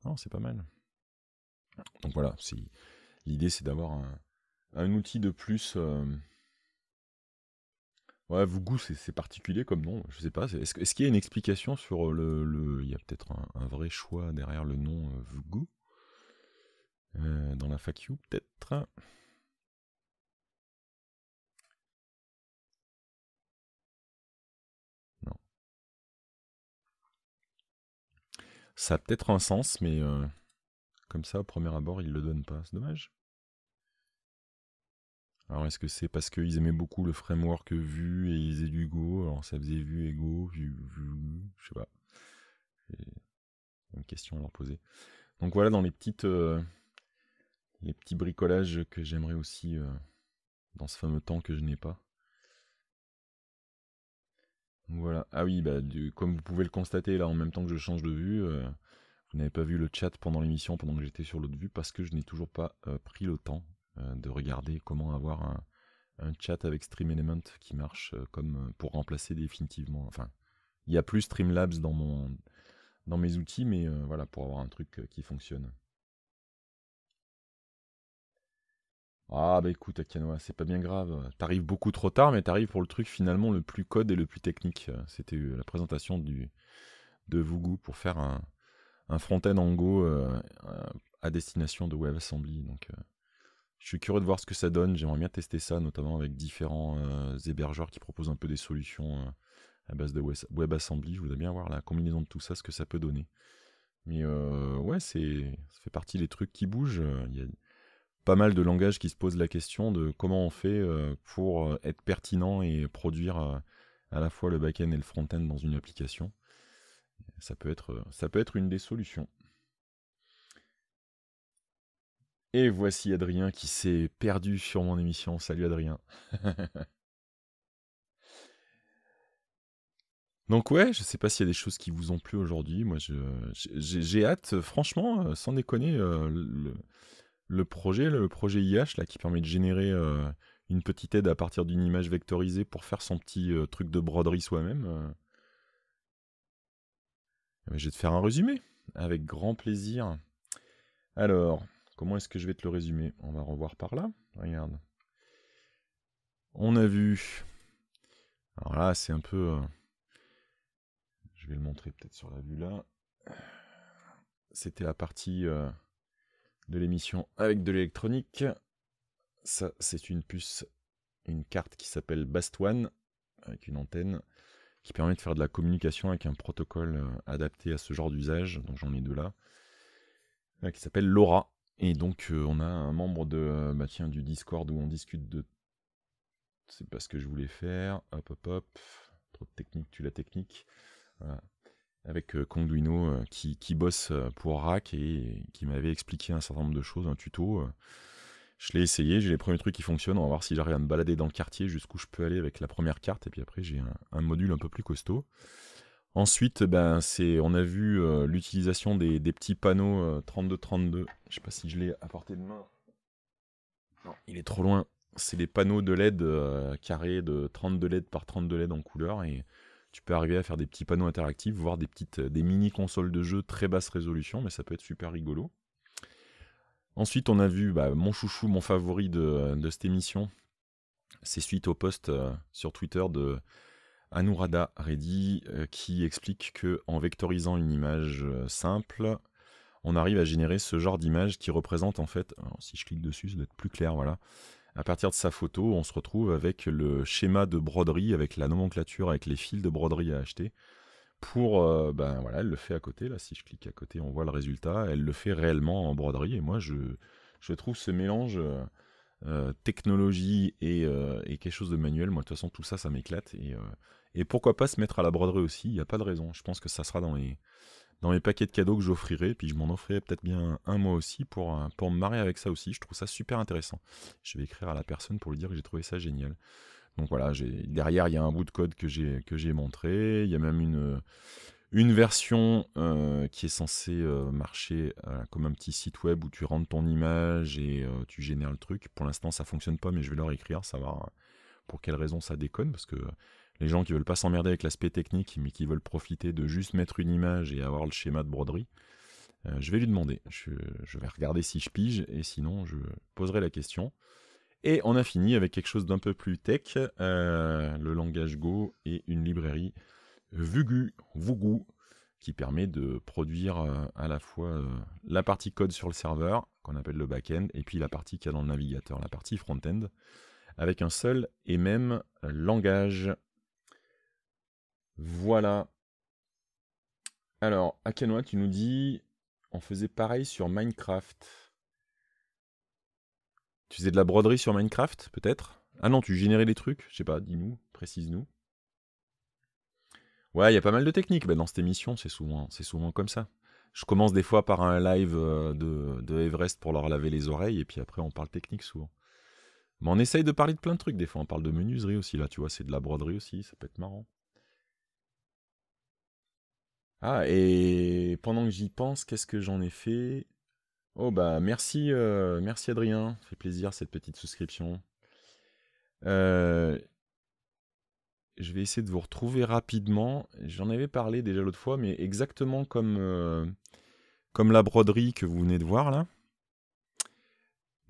Non, c'est pas mal. Donc voilà, si L'idée, c'est d'avoir un, outil de plus. Euh, ouais, VUGU, c'est particulier comme nom. Je sais pas. Est-ce qu'il y a une explication sur le. Il y a peut-être un, vrai choix derrière le nom euh, VUGU. Euh, dans la FAQ, peut-être Non. Ça a peut-être un sens, mais comme ça, au premier abord, il ne le donne pas. C'est dommage. Alors est-ce que c'est parce qu'ils aimaient beaucoup le framework Vue et ils aient du Go, alors ça faisait Vue et Go, vu, je sais pas. Une question à leur poser. Donc voilà dans les petites euh, les petits bricolages que j'aimerais aussi euh, dans ce fameux temps que je n'ai pas. Voilà. Ah oui, bah, comme vous pouvez le constater là en même temps que je change de vue, euh, vous n'avez pas vu le chat pendant l'émission pendant que j'étais sur l'autre vue parce que je n'ai toujours pas pris le temps euh, de regarder comment avoir un, chat avec StreamElement qui marche euh, comme euh, pour remplacer définitivement. Enfin, il n'y a plus Streamlabs dans mon dans mes outils, mais voilà pour avoir un truc qui fonctionne. Ah bah écoute Akanoa, c'est pas bien grave. T'arrives beaucoup trop tard, mais t'arrives pour le truc finalement le plus code et le plus technique. C'était la présentation du de Vougou pour faire un, front-end en Go à destination de WebAssembly. Donc je suis curieux de voir ce que ça donne. J'aimerais bien tester ça, notamment avec différents euh, hébergeurs qui proposent un peu des solutions euh, à base de WebAssembly. Je voudrais bien voir la combinaison de tout ça, ce que ça peut donner. Mais euh, ouais, c'est, ça fait partie des trucs qui bougent. Il y a pas mal de langages qui se posent la question de comment on fait pour être pertinent et produire à la fois le back-end et le front-end dans une application. Ça peut être, ça peut être une des solutions. Et voici Adrien qui s'est perdu sur mon émission. Salut Adrien. Donc ouais, je sais pas s'il y a des choses qui vous ont plu aujourd'hui. Moi, j'ai hâte, euh, franchement, euh, sans déconner, euh, le, projet, le projet IH là, qui permet de générer une petite aide à partir d'une image vectorisée pour faire son petit truc de broderie soi-même. Eh ben, je vais te faire un résumé, avec grand plaisir. Alors, Comment est-ce que je vais te le résumer On va revoir par là. Regarde. On a vu. Alors là, c'est un peu. Euh, je vais le montrer peut-être sur la vue là. C'était la partie euh, de l'émission avec de l'électronique. Ça, c'est une puce, une carte qui s'appelle Bastwan, avec une antenne qui permet de faire de la communication avec un protocole euh, adapté à ce genre d'usage. Donc j'en ai deux là, qui s'appelle LoRa. Et donc, on a un membre de, bah, du Discord où on discute de. C'est pas ce que je voulais faire. Hop, hop, hop. Trop de technique, tu la technique. Avec Conduino qui, qui, bosse pour Rack et, qui m'avait expliqué un certain nombre de choses, un tuto. Je l'ai essayé, j'ai les premiers trucs qui fonctionnent. On va voir si j'arrive à me balader dans le quartier jusqu'où je peux aller avec la première carte. Et puis après, j'ai un module un peu plus costaud. Ensuite, eh ben, on a vu euh, l'utilisation des, des, petits panneaux 32-32. Euh, je sais pas si je l'ai à portée de main. Non, il est trop loin. C'est des panneaux de LED euh, carrés de 32 LED par 32 LED en couleur. Et tu peux arriver à faire des petits panneaux interactifs, voire des, petites, des mini consoles de jeu très basse résolution, mais ça peut être super rigolo. Ensuite, on a vu bah, mon chouchou, mon favori de, de cette émission. C'est suite au post sur Twitter de Anurada Reddy euh, qui explique que en vectorisant une image euh, simple, on arrive à générer ce genre d'image qui représente en fait, si je clique dessus, ça doit être plus clair, voilà. À partir de sa photo, on se retrouve avec le schéma de broderie, avec la nomenclature, avec les fils de broderie à acheter. Pour, euh, ben voilà, elle le fait à côté. Là, si je clique à côté, on voit le résultat. Elle le fait réellement en broderie. Et moi, je, je trouve ce mélange technologie et, et, quelque chose de manuel. Moi, de toute façon, tout ça, ça m'éclate. Et et pourquoi pas se mettre à la broderie aussi, il n'y a pas de raison. Je pense que ça sera dans les, dans les paquets de cadeaux que j'offrirai, puis je m'en offrirai peut-être bien un, mois aussi pour, euh, pour me marier avec ça aussi. Je trouve ça super intéressant. Je vais écrire à la personne pour lui dire que j'ai trouvé ça génial. Donc voilà, derrière, il y a un bout de code que j'ai montré. Il y a même une, une version euh, qui est censée euh, marcher comme un petit site web où tu rentres ton image et tu génères le truc. Pour l'instant, ça ne fonctionne pas, mais je vais leur écrire, savoir pour quelle raison ça déconne, parce que les gens qui veulent pas s'emmerder avec l'aspect technique, mais qui veulent profiter de juste mettre une image et avoir le schéma de broderie, euh, je vais lui demander. Je, vais regarder si je pige, et sinon je poserai la question. Et on a fini avec quelque chose d'un peu plus tech, euh, le langage Go et une librairie Vugu, Vugu, qui permet de produire euh, à la fois la partie code sur le serveur, qu'on appelle le back-end, et puis la partie qu'il y a dans le navigateur, la partie front-end, avec un seul et même langage. Voilà. Alors, Akanoa tu nous dis on faisait pareil sur Minecraft. Tu faisais de la broderie sur Minecraft, peut-être Ah non, tu générais des trucs Je sais pas, dis-nous, précise-nous. Ouais, il y a pas mal de techniques. mais bah, dans cette émission, c'est souvent, c'est souvent comme ça. Je commence des fois par un live euh, de, de, Everest pour leur laver les oreilles, et puis après, on parle technique souvent. Mais on essaye de parler de plein de trucs. Des fois, on parle de menuiserie aussi. Là, tu vois, c'est de la broderie aussi, ça peut être marrant. Ah, et pendant que j'y pense, qu'est-ce que j'en ai fait Oh bah merci, euh, merci Adrien, ça fait plaisir cette petite souscription. Euh, je vais essayer de vous retrouver rapidement. J'en avais parlé déjà l'autre fois, mais exactement comme, euh, comme la broderie que vous venez de voir là.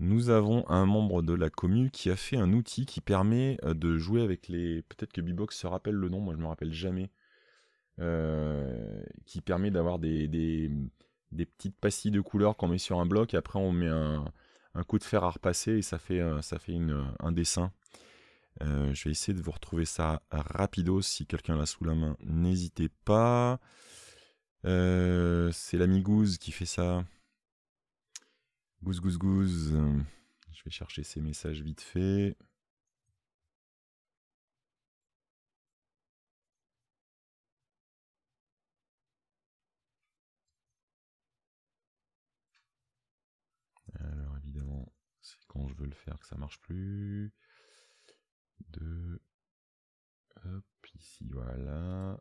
Nous avons un membre de la commu qui a fait un outil qui permet de jouer avec les... Peut-être que Bibox se rappelle le nom, moi je me rappelle jamais. Euh, qui permet d'avoir des, petites pastilles de couleurs qu'on met sur un bloc et après on met un, coup de fer à repasser et ça fait, euh, ça fait un dessin. Euh, je vais essayer de vous retrouver ça rapido. Si quelqu'un l'a sous la main, n'hésitez pas. c'est l'ami Goose qui fait ça. Goose Goose Goose. Je vais chercher ses messages vite fait. je veux le faire que ça marche plus. De... Hop, ici, voilà.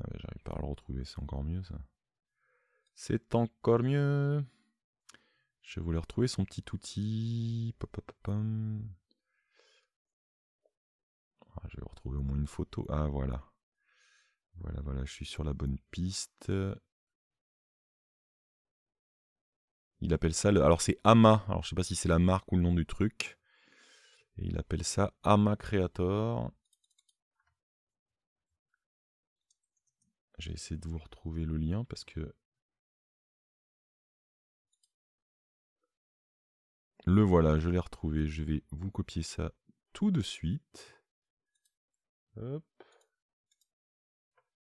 Ah, j'arrive pas à le retrouver, c'est encore mieux ça. C'est encore mieux. Je voulais retrouver son petit outil. Ah, je vais retrouver au moins une photo. Ah voilà. Voilà, voilà, je suis sur la bonne piste. Il appelle ça le... Alors c'est AMA. Alors je sais pas si c'est la marque ou le nom du truc. Et il appelle ça AMA Creator. J'ai essayé de vous retrouver le lien parce que... Le voilà, je l'ai retrouvé. Je vais vous copier ça tout de suite.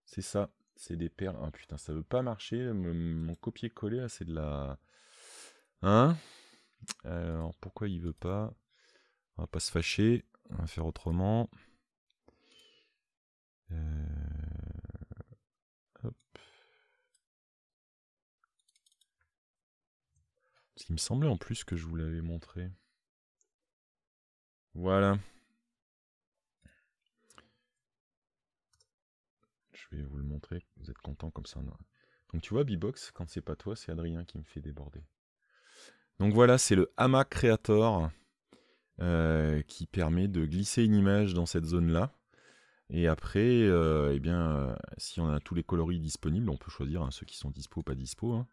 C'est ça, c'est des perles. Ah putain, ça veut pas marcher. Mon copier-coller, c'est de la... Hein euh, Alors pourquoi il veut pas On va pas se fâcher, on va faire autrement. Euh... Hop. Parce qu'il me semblait en plus que je vous l'avais montré. Voilà. Je vais vous le montrer, vous êtes content comme ça. Donc tu vois, Bibox, quand c'est pas toi, c'est Adrien qui me fait déborder. Donc voilà, c'est le Hama Creator euh, qui permet de glisser une image dans cette zone-là. Et après, euh, eh bien, euh, si on a tous les coloris disponibles, on peut choisir hein, ceux qui sont dispo ou pas dispo. Hein.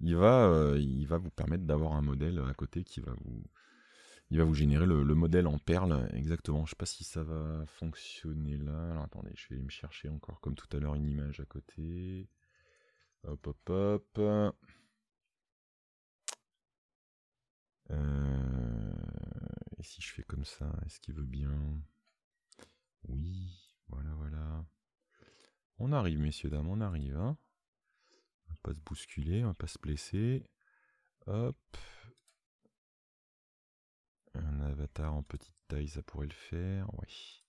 Il, va, il va vous permettre d'avoir un modèle à côté qui va vous, il va vous générer le, modèle en perle exactement. Je ne sais pas si ça va fonctionner là. attendez, je vais me chercher encore comme tout à l'heure une image à côté. Hop hop hop. Euh, et si je fais comme ça, est-ce qu'il veut bien Oui, voilà, voilà. On arrive, messieurs, dames, on arrive. Hein on va pas se bousculer, on va pas se blesser. Hop. Un avatar en petite taille, ça pourrait le faire. Oui.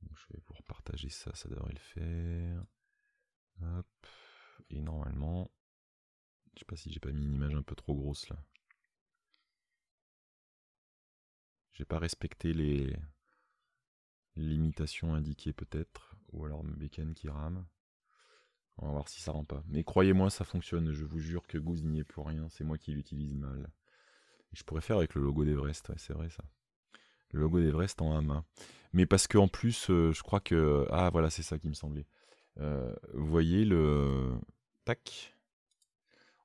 je vais vous repartager ça, ça devrait le faire. Hop. Et normalement, je sais pas si j'ai pas mis une image un peu trop grosse là. J'ai pas respecté les limitations indiquées peut-être, ou alors mes bécanes qui rame. On va voir si ça rend pas. Mais croyez-moi, ça fonctionne. Je vous jure que Goose n'y est pour rien. C'est moi qui l'utilise mal. je pourrais faire avec le logo d'Everest. Ouais, c'est vrai ça. Le logo d'Everest en main. Mais parce que en plus, euh, je crois que ah voilà, c'est ça qui me semblait. Euh, vous voyez le tac.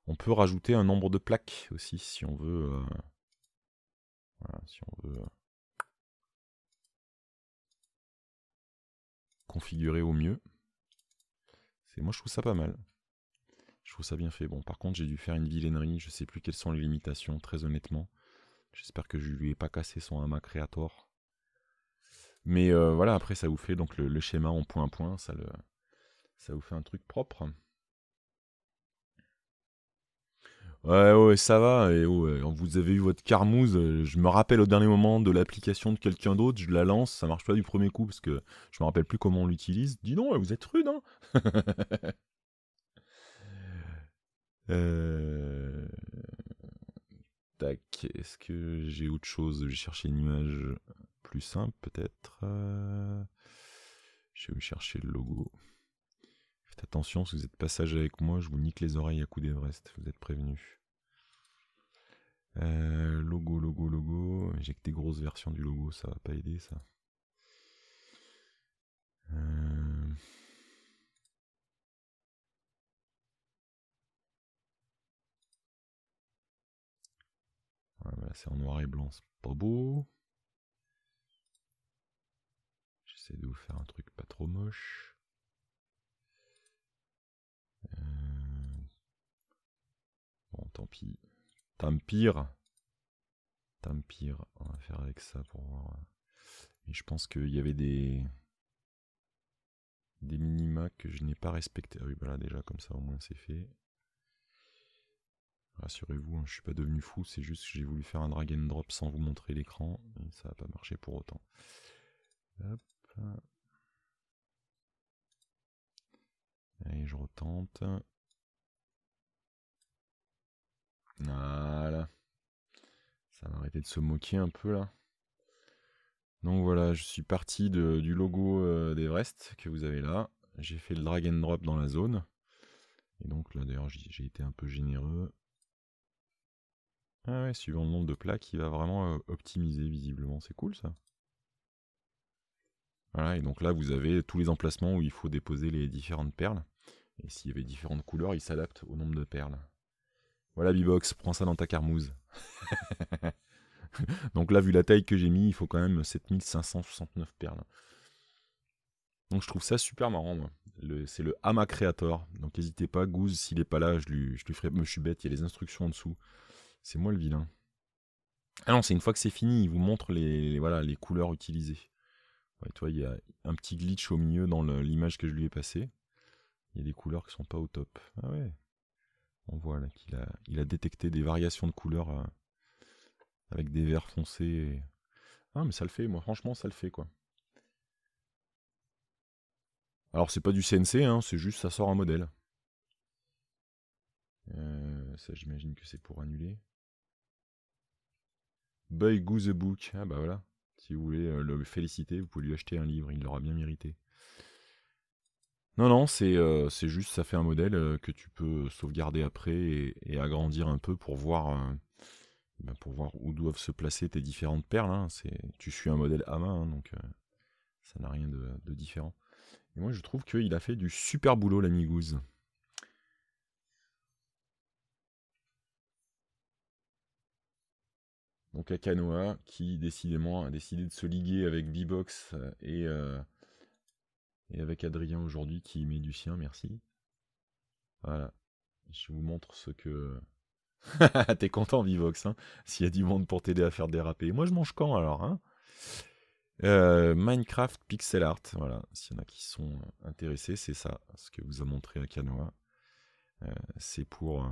On peut rajouter un nombre de plaques aussi si on veut. Euh, voilà, si on veut euh, configurer au mieux. C'est moi je trouve ça pas mal. Je trouve ça bien fait. Bon, par contre, j'ai dû faire une vilainerie, je sais plus quelles sont les limitations très honnêtement. J'espère que je lui ai pas cassé son amas créator Mais euh, voilà, après ça vous fait donc le, schéma en point point, ça le ça vous fait un truc propre. Ouais, ouais, ça va. Et vous avez eu votre carmouse, euh, Je me rappelle au dernier moment de l'application de quelqu'un d'autre. Je la lance, ça marche pas du premier coup parce que je me rappelle plus comment on l'utilise. Dis donc, vous êtes rude, hein euh, Tac, est-ce que j'ai autre chose vais chercher une image plus simple, peut-être. Euh, je vais chercher le logo. Faites attention, si vous êtes passage avec moi, je vous nique les oreilles à coups d'Everest, vous êtes prévenus. Euh, logo, logo, logo. J'ai que des grosses versions du logo, ça va pas aider ça. Euh. c'est en noir et blanc, c'est pas beau. J'essaie de vous faire un truc pas trop moche. Bon, tant pis. tant pire, On va faire avec ça pour voir. Et je pense qu'il y avait des... Des minima que je n'ai pas respecté. Ah oui, voilà, bah déjà, comme ça, au moins, c'est fait. Rassurez-vous, je hein, je suis pas devenu fou, c'est juste que j'ai voulu faire un drag and drop sans vous montrer l'écran, et ça n'a pas marché pour autant. Hop. je retente. Voilà. Ça va arrêter de se moquer un peu là. Donc voilà, je suis parti du logo euh, d'Everest que vous avez là. J'ai fait le drag and drop dans la zone. Et donc là d'ailleurs j'ai été un peu généreux. Ah ouais, suivant le nombre de plaques, il va vraiment euh, optimiser visiblement. C'est cool ça. Voilà, et donc là vous avez tous les emplacements où il faut déposer les différentes perles. Et s'il y avait différentes couleurs, il s'adapte au nombre de perles. Voilà, Bibox, prends ça dans ta carmouse. Donc là, vu la taille que j'ai mis, il faut quand même 7569 perles. Donc je trouve ça super marrant, moi. C'est le Hama Creator. Donc n'hésitez pas, Goose, s'il n'est pas là, je lui, ferai. je suis bête, il y a les instructions en dessous. C'est moi le vilain. Ah non, c'est une fois que c'est fini, il vous montre les, voilà, les couleurs utilisées. Ouais, toi, il y a un petit glitch au milieu dans l'image que je lui ai passée. Il y a des couleurs qui sont pas au top. Ah ouais, on voit qu'il a, détecté des variations de couleurs euh, avec des verts foncés. Ah, mais ça le fait, moi, franchement, ça le fait, quoi. Alors, c'est pas du CNC, hein, c'est juste ça sort un modèle. Euh, ça, j'imagine que c'est pour annuler. Boy Goose Book. Ah, bah voilà. Si vous voulez euh, le féliciter, vous pouvez lui acheter un livre, il l'aura bien mérité. Non, non, c'est euh, c'est juste, ça fait un modèle euh, que tu peux sauvegarder après et, agrandir un peu pour voir, euh, ben, pour voir où doivent se placer tes différentes perles. hein. tu suis un modèle à main, hein, donc ça n'a rien de, différent. Et moi, je trouve qu'il a fait du super boulot, l'ami Goose. Donc Canoa qui décidément a décidé de se liguer avec b box et et avec Adrien aujourd'hui qui met du sien, merci. Voilà, je vous montre ce que... T'es content Vivox, hein s'il y a du monde pour t'aider à faire déraper. Moi je mange quand alors hein euh, Minecraft Pixel Art, voilà, s'il y en a qui sont intéressés, c'est ça, ce que vous a montré à Canoa. Euh, c'est pour euh,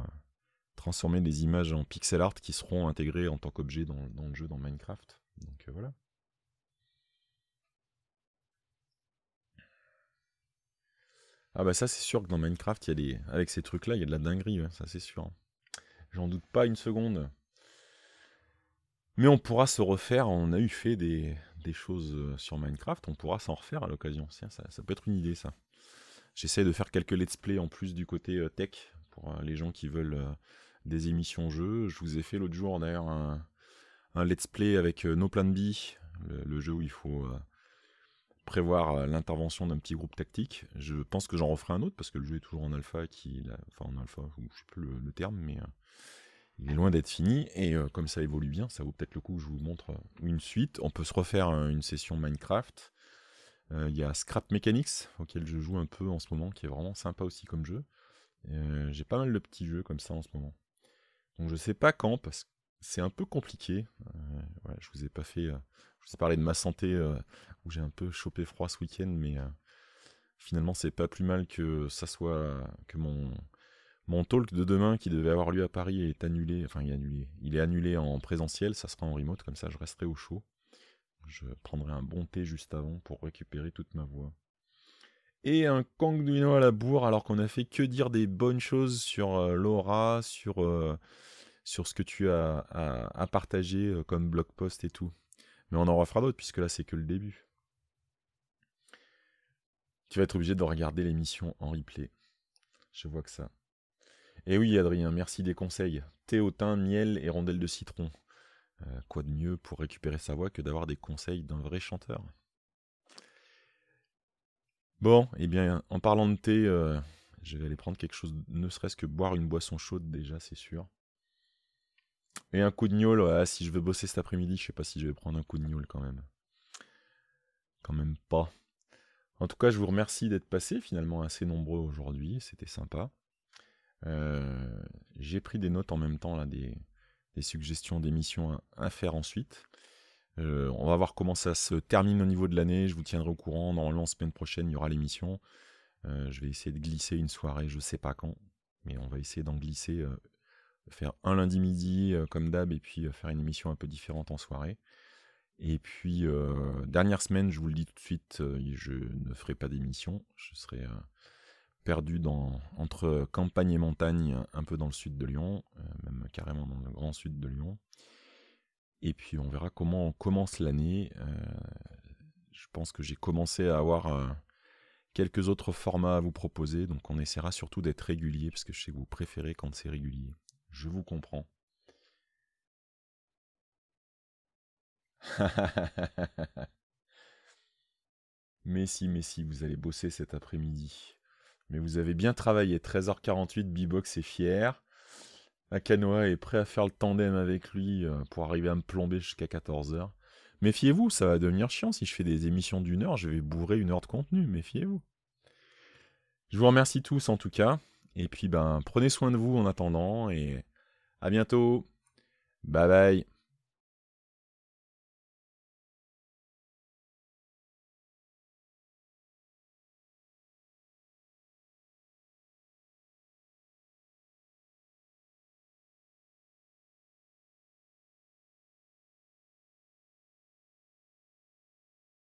transformer des images en pixel art qui seront intégrées en tant qu'objet dans, dans, le jeu dans Minecraft. Donc voilà. Ah bah ça c'est sûr que dans Minecraft, il y a avec ces trucs-là, il y a de la dinguerie, ça c'est sûr. J'en doute pas une seconde. Mais on pourra se refaire, on a eu fait des, des choses euh, sur Minecraft, on pourra s'en refaire à l'occasion. Ça, peut être une idée ça. J'essaie de faire quelques let's play en plus du côté euh, tech, pour euh, les gens qui veulent des émissions jeux. Je vous ai fait l'autre jour d'ailleurs un, un, let's play avec No Plan B, le jeu où il faut prévoir euh, l'intervention d'un petit groupe tactique. Je pense que j'en referai un autre parce que le jeu est toujours en alpha, qui, enfin en alpha, je sais plus le, terme, mais euh, il est loin d'être fini. Et euh, comme ça évolue bien, ça vaut peut-être le coup que je vous montre une suite. On peut se refaire une session Minecraft. Il y a Scrap Mechanics auquel je joue un peu en ce moment, qui est vraiment sympa aussi comme jeu. J'ai pas mal de petits jeux comme ça en ce moment. Donc je sais pas quand, parce que c'est un peu compliqué. Euh, je vous ai pas fait, euh, je parlé de ma santé euh, où j'ai un peu chopé froid ce week-end, mais finalement c'est pas plus mal que ça soit que mon mon talk de demain qui devait avoir lieu à Paris est annulé. Enfin, il est annulé. Il est annulé en présentiel. Ça sera en remote, comme ça je resterai au chaud. Je prendrai un bon thé juste avant pour récupérer toute ma voix. Et un Kangduino à la bourre alors qu'on a fait que dire des bonnes choses sur Laura, sur sur ce que tu as à, partager euh, comme blog post et tout. Mais on en refera d'autres puisque là c'est que le début. Tu vas être obligé de regarder l'émission en replay. Je vois que ça. Eh oui, Adrien, merci des conseils. Thé au thym, miel et rondelles de citron. Euh, quoi de mieux pour récupérer sa voix que d'avoir des conseils d'un vrai chanteur Bon, eh bien, en parlant de thé, euh, je vais aller prendre quelque chose, ne serait-ce que boire une boisson chaude déjà, c'est sûr. Et un coup de gnôle, ouais, si je veux bosser cet après-midi, je sais pas si je vais prendre un coup de gnôle quand même. Quand même pas. En tout cas, je vous remercie d'être passé, finalement assez nombreux aujourd'hui, c'était sympa. Euh, j'ai pris des notes en même temps, là, des, suggestions d'émissions à, faire ensuite. Euh, on va voir comment ça se termine au niveau de l'année, je vous tiendrai au courant. Dans Normalement, semaine prochaine, il y aura l'émission. Euh, je vais essayer de glisser une soirée, je sais pas quand, mais on va essayer d'en glisser faire un lundi midi euh, comme d'hab et puis euh, faire une émission un peu différente en soirée. Et puis, euh, dernière semaine, je vous le dis tout de suite, je ne ferai pas d'émission. Je serai perdu dans, entre campagne et montagne, un peu dans le sud de Lyon, même carrément dans le grand sud de Lyon. Et puis, on verra comment on commence l'année. je pense que j'ai commencé à avoir quelques autres formats à vous proposer. Donc, on essaiera surtout d'être régulier, parce que je sais que vous préférez quand c'est régulier. Je vous comprends. mais si, mais si, vous allez bosser cet après-midi. Mais vous avez bien travaillé. 13h48, Bibox est fier. Akanoa est prêt à faire le tandem avec lui euh, pour arriver à me plomber jusqu'à 14h. Méfiez-vous, ça va devenir chiant. Si je fais des émissions d'une heure, je vais bourrer une heure de contenu. Méfiez-vous. Je vous remercie tous en tout cas. Et puis, ben, prenez soin de vous en attendant et à bientôt. Bye bye.